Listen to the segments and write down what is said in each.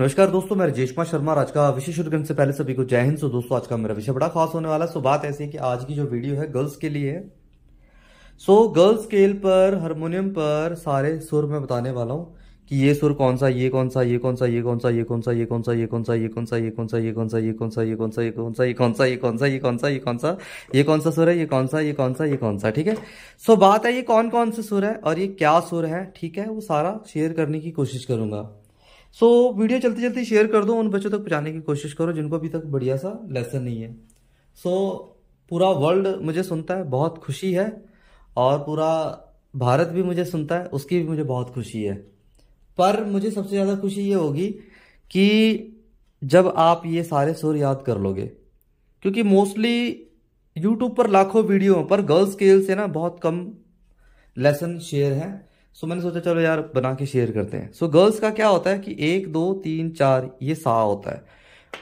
नमस्कार दोस्तों मैं रजेशमा शर्मा आज का विशेष शुरू से पहले सभी को जय हिंद सो दोस्तों आज का मेरा विषय बड़ा खास होने वाला है सो बात ऐसी है कि आज की जो वीडियो है गर्ल्स के लिए है सो गर्ल्स स्केल पर हारमोनियम पर सारे सुर मैं बताने वाला हूँ कि ये सुर कौन सा ये कौन सा ये कौन सा ये कौन सा ये कौन सा ये कौन सा ये कौन सा ये कौन सा ये कौन सा ये कौन सा ये कौन सा ये कौन सा ये कौन सा ये कौन सा ये कौन सा ये कौन सा ये कौन सा ये कौन सा सुर है ये कौन सा ये कौन सा ये कौन सा ठीक है सो बात है ये कौन कौन सा सुर है और ये क्या सुर है ठीक है वो सारा शेयर करने की कोशिश करूंगा सो so, वीडियो चलते चलते शेयर कर दो उन बच्चों तक पहुँचाने की कोशिश करो जिनको अभी तक बढ़िया सा लेसन नहीं है सो so, पूरा वर्ल्ड मुझे सुनता है बहुत खुशी है और पूरा भारत भी मुझे सुनता है उसकी भी मुझे बहुत खुशी है पर मुझे सबसे ज़्यादा खुशी ये होगी कि जब आप ये सारे सुर याद कर लोगे क्योंकि मोस्टली यूट्यूब पर लाखों वीडियो पर गर्ल्स स्केल से ना बहुत कम लेसन शेयर हैं सो मैंने सोचा चलो यार बना के शेयर करते हैं सो गर्ल्स का क्या होता है कि एक दो तीन चार ये सा होता है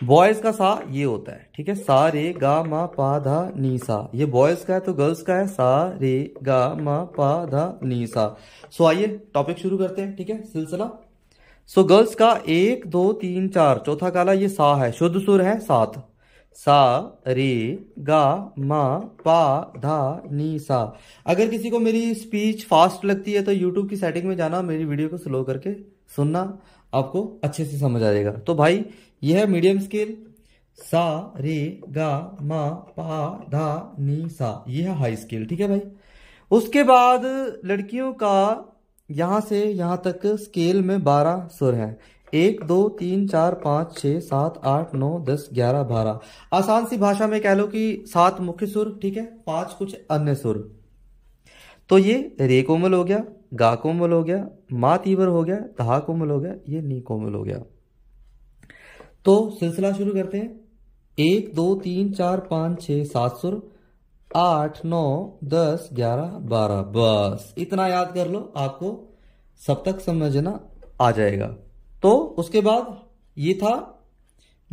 बॉयज का सा ये होता है ठीक है सा रे गा मा पा धा नी सा ये बॉयज का है तो गर्ल्स का है सा रे गा मा पा धा नी सा सो आइए टॉपिक शुरू करते हैं ठीक है सिलसिला सो गर्ल्स का एक दो तीन चार चौथा काला ये सा है शुद्ध सुर है सात सा रे गा मा पा धा नी सा अगर किसी को मेरी स्पीच फास्ट लगती है तो यूट्यूब की सेटिंग में जाना मेरी वीडियो को स्लो करके सुनना आपको अच्छे से समझ आ जाएगा तो भाई यह है मीडियम स्केल सा रे गा मा पा धा नी सा यह है हाई स्केल ठीक है भाई उसके बाद लड़कियों का यहां से यहां तक स्केल में बारह सुर है एक दो तीन चार पाँच छः सात आठ नौ दस ग्यारह बारह आसान सी भाषा में कह लो कि सात मुख्य सुर ठीक है पांच कुछ अन्य सुर तो ये रे कोमल हो गया गा कोमल हो गया मा तीवर हो गया धा कोमल हो गया ये नी कोमल हो गया तो सिलसिला शुरू करते हैं एक दो तीन चार पाँच छ सात सुर आठ नौ दस ग्यारह बारह बस इतना याद कर लो आपको सब तक समझना आ जाएगा तो उसके बाद ये था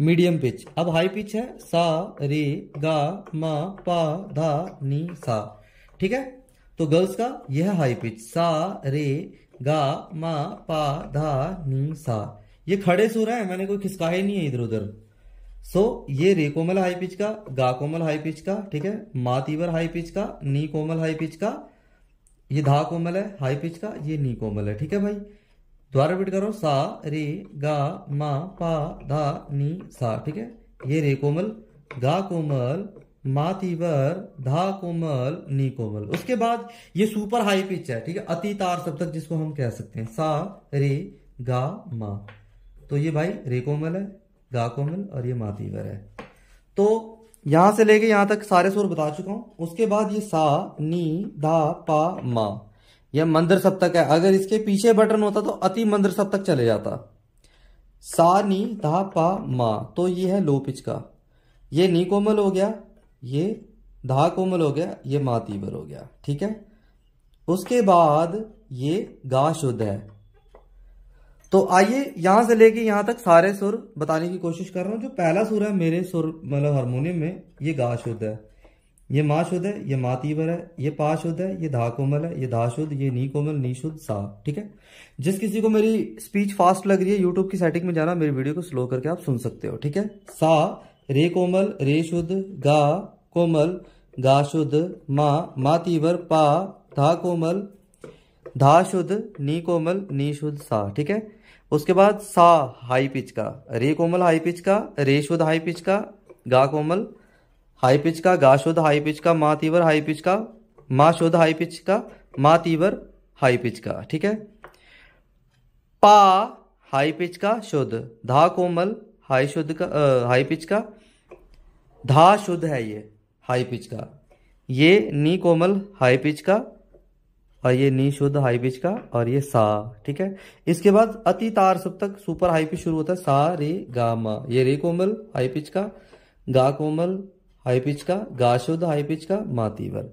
मीडियम पिच अब हाई पिच है सा रे गा मा पा धा नी सा ठीक है तो गर्ल्स का यह है हाई पिच सा रे गा मा पा धा नी सा ये खड़े सुर है मैंने कोई खिसका ही नहीं है इधर उधर सो so, ये रे कोमल हाई पिच का गा कोमल हाई पिच का ठीक है मा तीवर हाई पिच का नी कोमल हाई पिच का ये धा कोमल है हाई पिच का ये नी कोमल है ठीक है भाई दोबारा रिपीट करो सा रे गा मा पा धा नी सा ठीक है ये रे कोमल गा कोमल मा तीवर धा कोमल नी कोमल उसके बाद ये सुपर हाई पिच है ठीक है अति तार सब तक जिसको हम कह सकते हैं सा रे गा मा तो ये भाई रे कोमल है गा कोमल और ये मा तीवर है तो यहां से लेके यहां तक सारे सुर बता चुका हूं उसके बाद ये सा नी धा पा मा यह मंदिर सप्तक है अगर इसके पीछे बटन होता तो अति मंदिर सप्तक चले जाता सा नी धा पा मा तो ये है लो पिच का ये नी कोमल हो गया ये धा कोमल हो गया ये मा तीवर हो गया ठीक है उसके बाद ये गा शुद्ध है तो आइए यहां से लेके यहां तक सारे सुर बताने की कोशिश कर रहा हूं जो पहला सुर है मेरे सुर मतलब हारमोनियम में ये गा शुद्ध है ये माँ शुद्ध है ये माँ तीवर है ये पा शुद्ध है ये धा कोमल है ये धा शुद्ध ये नी कोमल नी शुद्ध सा ठीक है जिस किसी को मेरी स्पीच फास्ट लग रही है यूट्यूब की सेटिंग में जाना मेरी वीडियो को स्लो करके आप सुन सकते हो ठीक है सा रे कोमल रे शुद्ध गा कोमल गा शुद्ध मा मा तीवर पा धा कोमल धा शुद्ध नी कोमल नी शुद्ध सा ठीक है उसके बाद सा हाई पिच का रे कोमल हाई पिच का रे शुद्ध हाई पिच का गा कोमल हाई पिच का गा शुद्ध हाई पिच का मा तीवर हाई पिच का मा शुद्ध हाई पिच का मा तीवर हाई पिच का ठीक है पा हाई पिच का शुद्ध धा कोमल हाई शुद्ध का आ, हाई पिच का धा शुद्ध है ये हाई पिच का ये नी कोमल हाई पिच का और ये नी शुद्ध हाई पिच का और ये सा ठीक है इसके बाद अति तार सब तक सुपर हाई पिच शुरू होता है सा रे गा मा ये रे कोमल हाई पिच का गा कोमल हाई पिच का शुद्ध हाई पिच का मातीवर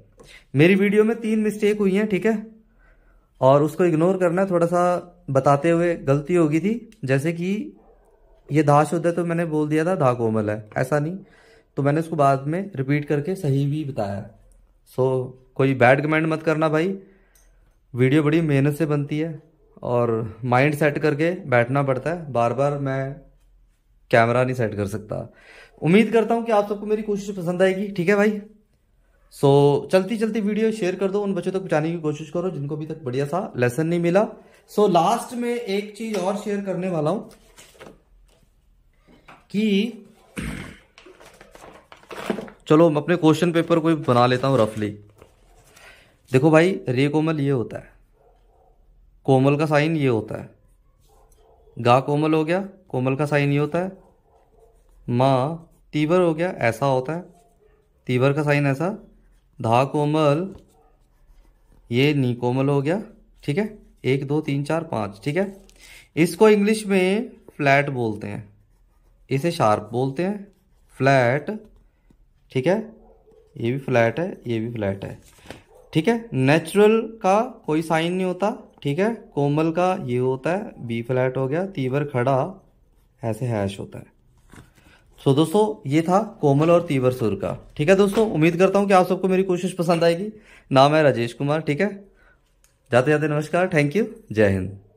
मेरी वीडियो में तीन मिस्टेक हुई हैं ठीक है और उसको इग्नोर करना थोड़ा सा बताते हुए गलती होगी थी जैसे कि ये धा शुद्ध है तो मैंने बोल दिया था धा कोमल है ऐसा नहीं तो मैंने उसको बाद में रिपीट करके सही भी बताया सो so, कोई बैड कमेंट मत करना भाई वीडियो बड़ी मेहनत से बनती है और माइंड सेट करके बैठना पड़ता है बार बार मैं कैमरा नहीं सेट कर सकता उम्मीद करता हूँ कि आप सबको मेरी कोशिश पसंद आएगी ठीक है भाई सो so, चलती चलती वीडियो शेयर कर दो उन बच्चों तक पहुंचाने की कोशिश करो जिनको अभी तक बढ़िया सा लेसन नहीं मिला सो so, लास्ट में एक चीज और शेयर करने वाला हूं कि चलो मैं अपने क्वेश्चन पेपर कोई बना लेता हूँ रफली देखो भाई रे कोमल ये होता है कोमल का साइन ये होता है गा कोमल हो गया कोमल का साइन ये होता है माँ तीवर हो गया ऐसा होता है तीवर का साइन ऐसा धा कोमल ये नी कोमल हो गया ठीक है एक दो तीन चार पाँच ठीक है इसको इंग्लिश में फ्लैट बोलते हैं इसे शार्प बोलते हैं फ्लैट ठीक है ये भी फ्लैट है ये भी फ्लैट है ठीक है नेचुरल का कोई साइन नहीं होता ठीक है कोमल का ये होता है बी फ्लैट हो गया तीवर खड़ा ऐसे हैश होता है सो so, दोस्तों ये था कोमल और तीवर सुर का ठीक है दोस्तों उम्मीद करता हूँ कि आप सबको मेरी कोशिश पसंद आएगी नाम है राजेश कुमार ठीक है जाते जाते नमस्कार थैंक यू जय हिंद